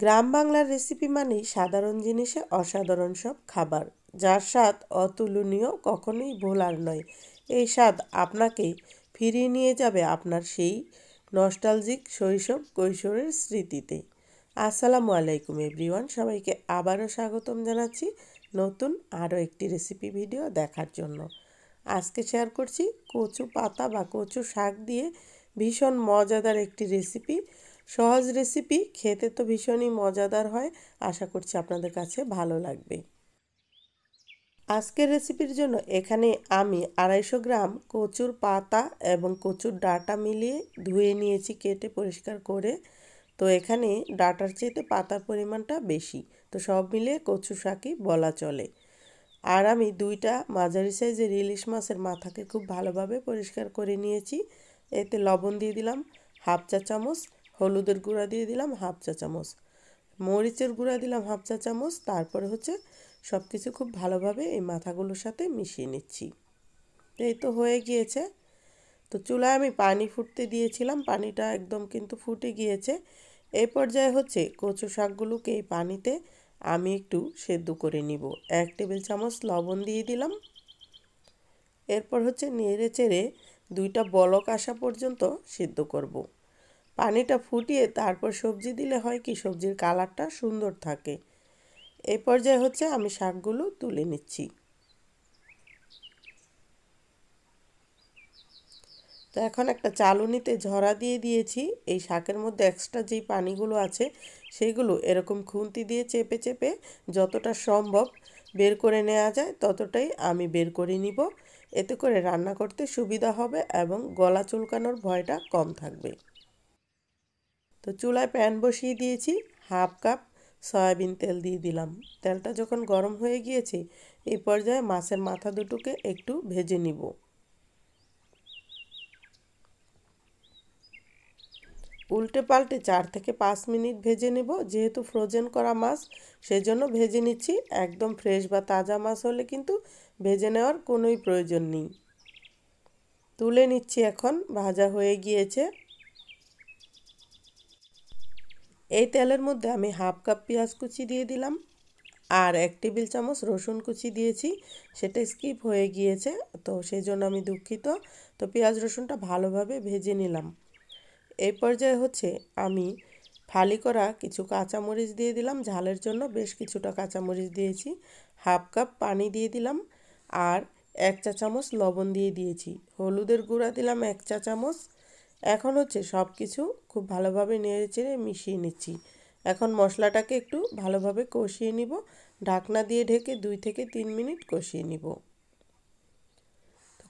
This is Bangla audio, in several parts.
গ্রাম বাংলার রেসিপি মানে সাধারণ জিনিসে অসাধারণ সব খাবার যার স্বাদ অতুলনীয় কখনোই ভোলার নয় এই স্বাদ আপনাকে ফিরিয়ে নিয়ে যাবে আপনার সেই নস্টালজিক শৈশব কৈশোরের স্মৃতিতে আসসালামু আলাইকুম এভরিওয়ান সবাইকে আবারও স্বাগতম জানাচ্ছি নতুন আরও একটি রেসিপি ভিডিও দেখার জন্য আজকে শেয়ার করছি কচু পাতা বা কচু শাক দিয়ে ভীষণ মজাদার একটি রেসিপি সহজ রেসিপি খেতে তো ভীষণই মজাদার হয় আশা করছি আপনাদের কাছে ভালো লাগবে আজকের রেসিপির জন্য এখানে আমি আড়াইশো গ্রাম কচুর পাতা এবং কচুর ডাটা মিলিয়ে ধুয়ে নিয়েছি কেটে পরিষ্কার করে তো এখানে ডাটার চেয়েতে পাতার পরিমাণটা বেশি তো সব মিলিয়ে কচু শাকই বলা চলে আর আমি দুইটা মাঝারি সাইজের ইলিশ মাছের মাথাকে খুব ভালোভাবে পরিষ্কার করে নিয়েছি এতে লবণ দিয়ে দিলাম হাফ চা চামচ হলুদের গুঁড়া দিয়ে দিলাম হাফ চা চামচ মরিচের গুঁড়া দিলাম হাফ চা চামচ তারপরে হচ্ছে সব কিছু খুব ভালোভাবে এই মাথাগুলোর সাথে মিশিয়ে নিচ্ছি এই তো হয়ে গিয়েছে তো চুলায় আমি পানি ফুটতে দিয়েছিলাম পানিটা একদম কিন্তু ফুটে গিয়েছে এই পর্যায়ে হচ্ছে কচু শাকগুলোকে এই পানিতে আমি একটু সেদ্ধ করে নিব এক টেবিল চামচ লবণ দিয়ে দিলাম এরপর হচ্ছে নেড়ে চেড়ে দুইটা বলক আসা পর্যন্ত সেদ্ধ করবো পানিটা ফুটিয়ে তারপর সবজি দিলে হয় কি সবজির কালারটা সুন্দর থাকে এ পর্যায়ে হচ্ছে আমি শাকগুলো তুলে নিচ্ছি তো এখন একটা চালুনিতে ঝরা দিয়ে দিয়েছি এই শাকের মধ্যে এক্সট্রা যেই পানিগুলো আছে সেগুলো এরকম খুন্তি দিয়ে চেপে চেপে যতটা সম্ভব বের করে নেওয়া যায় ততটাই আমি বের করে নিব এতে করে রান্না করতে সুবিধা হবে এবং গলা চুলকানোর ভয়টা কম থাকবে তো চুলায় প্যান বসিয়ে দিয়েছি হাফ কাপ সয়াবিন তেল দিয়ে দিলাম তেলটা যখন গরম হয়ে গিয়েছে এই পর্যায়ে মাছের মাথা দুটোকে একটু ভেজে নিব উল্টে পাল্টে চার থেকে পাঁচ মিনিট ভেজে নেব যেহেতু ফ্রোজেন করা মাছ সেই জন্য ভেজে নিচ্ছি একদম ফ্রেশ বা তাজা মাছ হলে কিন্তু ভেজে নেওয়ার কোনোই প্রয়োজন নেই তুলে নিচ্ছি এখন ভাজা হয়ে গিয়েছে এই তেলের মধ্যে আমি হাফ কাপ পেঁয়াজ কুচি দিয়ে দিলাম আর এক টেবিল চামচ রসুন কুচি দিয়েছি সেটা স্কিপ হয়ে গিয়েছে তো সেই জন্য আমি দুঃখিত তো পেঁয়াজ রসুনটা ভালোভাবে ভেজে নিলাম এই পর্যায়ে হচ্ছে আমি ফালি করা কিছু কাঁচামরিচ দিয়ে দিলাম ঝালের জন্য বেশ কিছুটা কাঁচামরিচ দিয়েছি হাফ কাপ পানি দিয়ে দিলাম আর এক চা চামচ লবণ দিয়ে দিয়েছি হলুদের গুঁড়া দিলাম এক চা চামচ এখন হচ্ছে সব কিছু খুব ভালোভাবে নেড়ে চেড়ে মিশিয়ে নিচ্ছি এখন মশলাটাকে একটু ভালোভাবে কষিয়ে নিব ঢাকনা দিয়ে ঢেকে দুই থেকে তিন মিনিট কষিয়ে নিব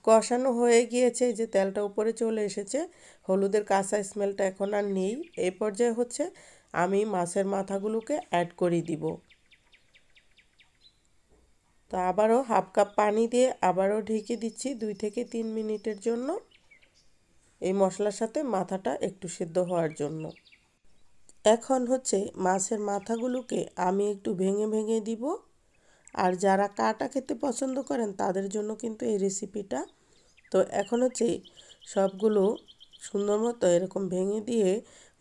কষানো হয়ে গিয়েছে যে তেলটা উপরে চলে এসেছে হলুদের কাঁচা স্মেলটা এখন আর নেই এই পর্যায়ে হচ্ছে আমি মাছের মাথাগুলোকে অ্যাড করে দিব তো আবারও হাফ কাপ পানি দিয়ে আবারও ঢেকে দিচ্ছি দুই থেকে তিন মিনিটের জন্য এই মশলার সাথে মাথাটা একটু সিদ্ধ হওয়ার জন্য এখন হচ্ছে মাছের মাথাগুলোকে আমি একটু ভেঙে ভেঙে দিব আর যারা কাটা খেতে পছন্দ করেন তাদের জন্য কিন্তু এই রেসিপিটা তো এখন হচ্ছে সবগুলো সুন্দর মতো এরকম ভেঙে দিয়ে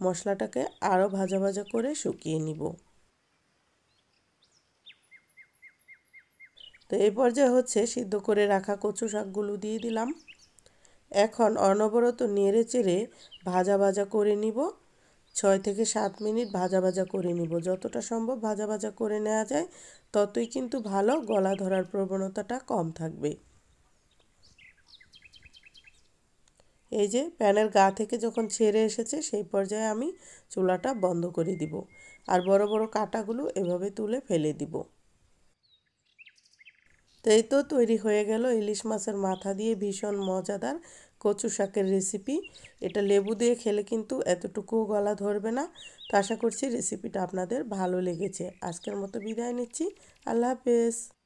মশলাটাকে আরও ভাজা ভাজা করে শুকিয়ে নিব তো এই পর্যায়ে হচ্ছে সিদ্ধ করে রাখা কচু শাকগুলো দিয়ে দিলাম এখন অনবরত নেড়ে চেড়ে ভাজা ভাজা করে নিব ছয় থেকে সাত মিনিট ভাজা ভাজা করে নিব যতটা সম্ভব ভাজা ভাজা করে নেওয়া যায় ততই কিন্তু ভালো গলা ধরার প্রবণতাটা কম থাকবে এই যে প্যানের গা থেকে যখন ছেড়ে এসেছে সেই পর্যায়ে আমি চুলাটা বন্ধ করে দিব আর বড় বড় কাটাগুলো এভাবে তুলে ফেলে দিব তাই এই তো তৈরি হয়ে গেল ইলিশ মাছের মাথা দিয়ে ভীষণ মজাদার কচু শাকের রেসিপি এটা লেবু দিয়ে খেলে কিন্তু এতটুকুও গলা ধরবে না তো আশা করছি রেসিপিটা আপনাদের ভালো লেগেছে আজকের মতো বিদায় নিচ্ছি আল্লাহ হাফেজ